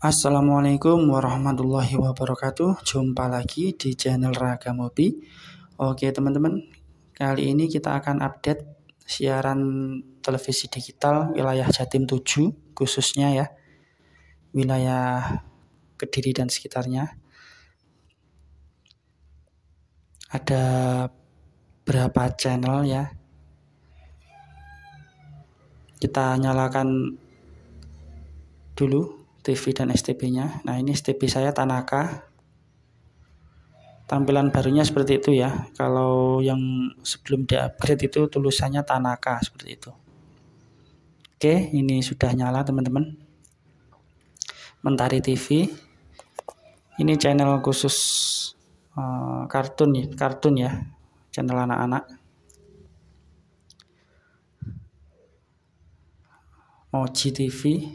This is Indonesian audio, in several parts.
Assalamualaikum warahmatullahi wabarakatuh Jumpa lagi di channel Raga Mobi Oke teman-teman Kali ini kita akan update Siaran televisi digital Wilayah Jatim 7 Khususnya ya Wilayah Kediri dan sekitarnya Ada Berapa channel ya Kita nyalakan Dulu TV dan STB-nya. Nah, ini STB saya Tanaka. Tampilan barunya seperti itu ya. Kalau yang sebelum di-upgrade itu tulisannya Tanaka seperti itu. Oke, ini sudah nyala teman-teman. Mentari TV. Ini channel khusus uh, kartun, ya, kartun ya, channel anak-anak. Moji TV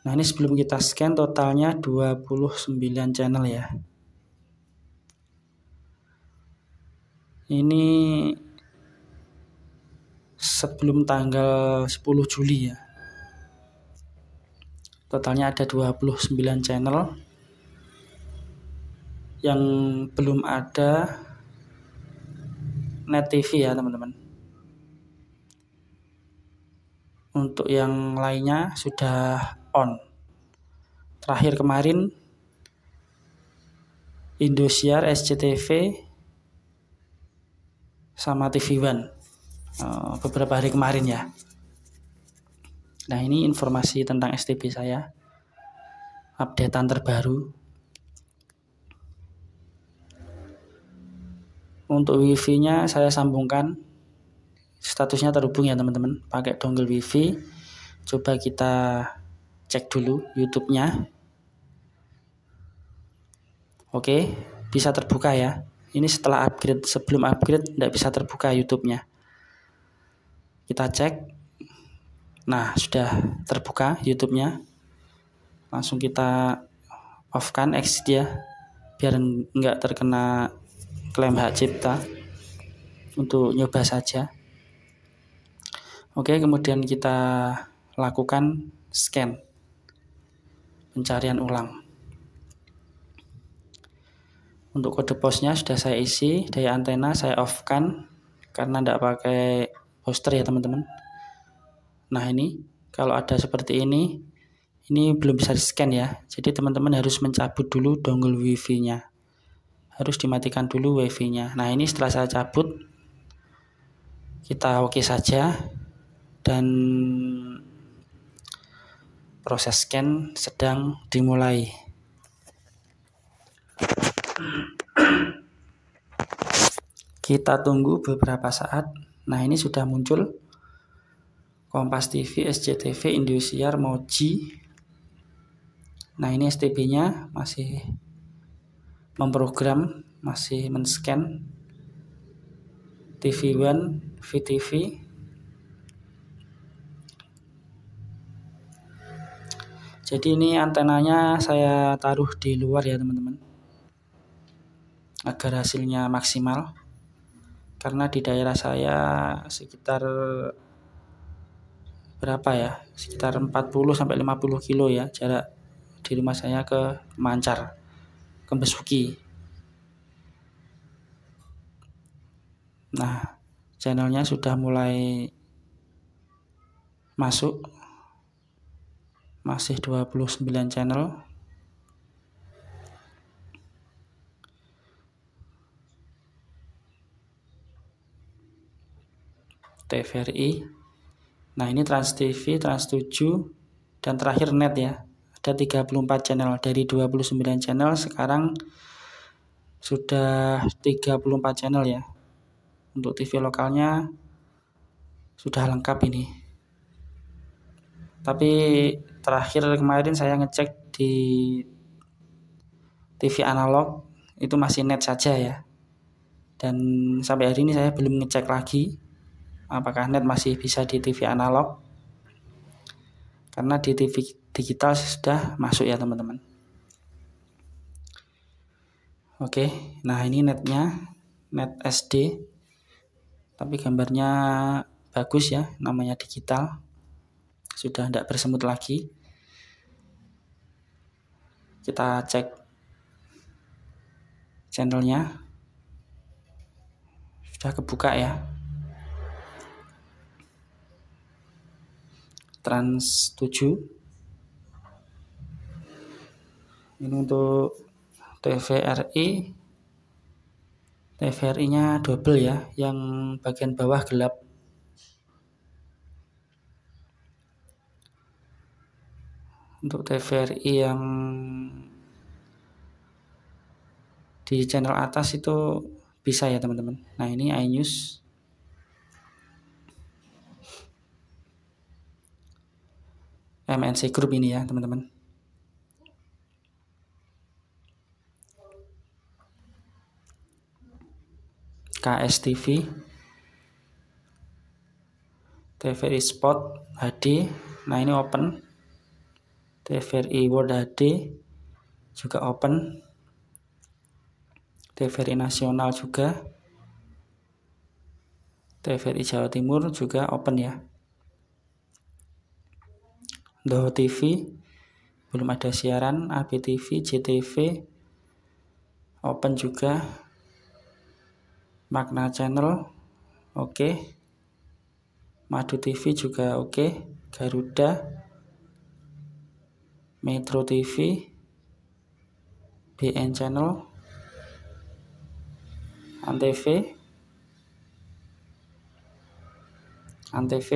Nah ini sebelum kita scan totalnya 29 channel ya. Ini sebelum tanggal 10 Juli ya. Totalnya ada 29 channel. Yang belum ada net TV ya teman-teman. Untuk yang lainnya sudah on. Terakhir kemarin Indosiar, SCTV, sama TV One eh, beberapa hari kemarin ya. Nah ini informasi tentang STB saya, updatean terbaru. Untuk WiFi-nya saya sambungkan, statusnya terhubung ya teman-teman, pakai dongle WiFi. Coba kita cek dulu YouTube-nya. Oke, bisa terbuka ya. Ini setelah upgrade, sebelum upgrade tidak bisa terbuka YouTube-nya. Kita cek. Nah, sudah terbuka YouTube-nya. Langsung kita off kan X dia ya, biar nggak terkena klaim hak cipta untuk nyoba saja. Oke, kemudian kita lakukan scan pencarian ulang. Untuk kode posnya sudah saya isi, daya antena saya off kan karena tidak pakai poster ya teman-teman. Nah ini kalau ada seperti ini, ini belum bisa di scan ya. Jadi teman-teman harus mencabut dulu dongle wifi-nya. Harus dimatikan dulu wifi-nya. Nah ini setelah saya cabut, kita oke okay saja dan proses scan sedang dimulai. Kita tunggu beberapa saat. Nah, ini sudah muncul Kompas TV, SCTV, Indosiar, Moji. Nah, ini STB-nya masih memprogram, masih men-scan TV One, VTV, jadi ini antenanya saya taruh di luar ya teman-teman agar hasilnya maksimal karena di daerah saya sekitar berapa ya sekitar 40 sampai 50 kilo ya jarak di rumah saya ke Mancar ke Besuki nah channelnya sudah mulai masuk masih 29 channel TVRI nah ini Trans TV, Trans 7 dan terakhir net ya ada 34 channel dari 29 channel sekarang sudah 34 channel ya untuk TV lokalnya sudah lengkap ini tapi terakhir kemarin saya ngecek di TV analog itu masih net saja ya dan sampai hari ini saya belum ngecek lagi apakah net masih bisa di TV analog karena di TV digital sudah masuk ya teman-teman oke nah ini netnya net SD tapi gambarnya bagus ya namanya digital sudah tidak bersemut lagi kita cek channelnya sudah kebuka ya trans 7 ini untuk TVRI TVRI nya double ya yang bagian bawah gelap untuk TVRI yang di channel atas itu bisa ya teman-teman nah ini iNews MNC Group ini ya teman-teman KSTV TVRI Spot HD nah ini open TVRI World HD juga open TVRI nasional juga TVRI Jawa Timur juga open ya Doho TV belum ada siaran abtv JTV open juga Magna Channel oke okay. Madu TV juga oke okay. Garuda Metro TV, BN Channel, Antv, Antv,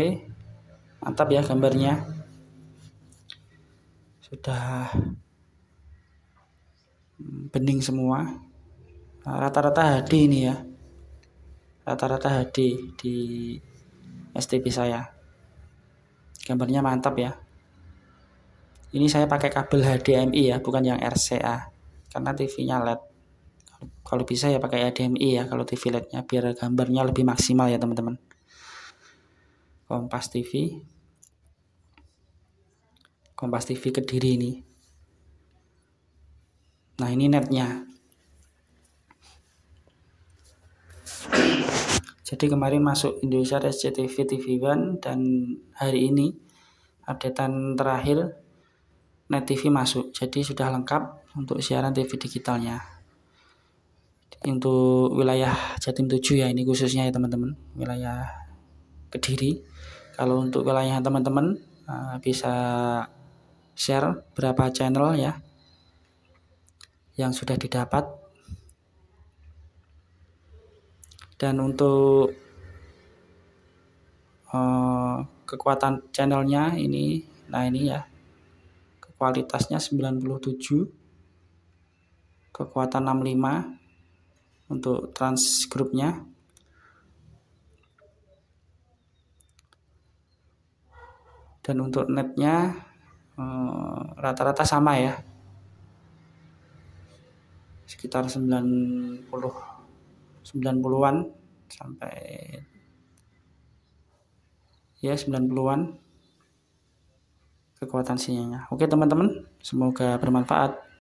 mantap ya gambarnya. Sudah bening semua. Nah, rata-rata HD ini ya. Rata-rata HD di STB saya. Gambarnya mantap ya ini saya pakai kabel HDMI ya bukan yang RCA karena TV-nya LED kalau bisa ya pakai HDMI ya kalau TV LED-nya biar gambarnya lebih maksimal ya teman-teman Kompas TV Kompas TV ke Kediri ini nah ini netnya jadi kemarin masuk Indonesia SCTV TV One dan hari ini updatean terakhir Net TV masuk. Jadi sudah lengkap untuk siaran TV digitalnya. Untuk wilayah Jatim 7 ya ini khususnya ya teman-teman, wilayah Kediri. Kalau untuk wilayah teman-teman eh, bisa share berapa channel ya yang sudah didapat. Dan untuk eh, kekuatan channelnya ini, nah ini ya kualitasnya 97 kekuatan 65 untuk trans grupnya dan untuk netnya eh, rata-rata sama ya sekitar 90 90-an sampai ya 90-an kekuatan sinyalnya. Oke teman-teman, semoga bermanfaat.